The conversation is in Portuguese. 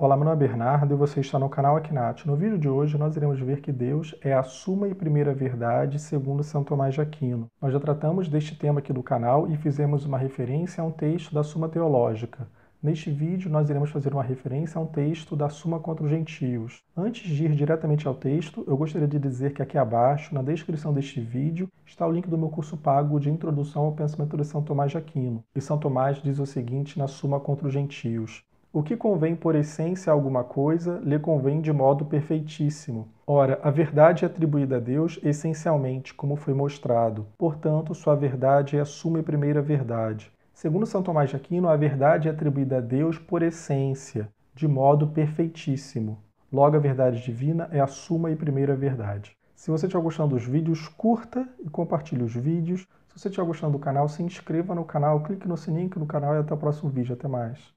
Olá, meu nome é Bernardo e você está no canal Aquinat. No vídeo de hoje nós iremos ver que Deus é a suma e primeira verdade segundo São Tomás de Aquino. Nós já tratamos deste tema aqui do canal e fizemos uma referência a um texto da Suma Teológica. Neste vídeo nós iremos fazer uma referência a um texto da Suma contra os Gentios. Antes de ir diretamente ao texto, eu gostaria de dizer que aqui abaixo, na descrição deste vídeo, está o link do meu curso pago de Introdução ao Pensamento de São Tomás de Aquino. E São Tomás diz o seguinte na Suma contra os Gentios: o que convém por essência a alguma coisa, lhe convém de modo perfeitíssimo. Ora, a verdade é atribuída a Deus essencialmente, como foi mostrado. Portanto, sua verdade é a suma e primeira verdade. Segundo São Tomás de Aquino, a verdade é atribuída a Deus por essência, de modo perfeitíssimo. Logo, a verdade divina é a suma e primeira verdade. Se você está gostando dos vídeos, curta e compartilhe os vídeos. Se você está gostando do canal, se inscreva no canal, clique no sininho aqui no canal e até o próximo vídeo. Até mais.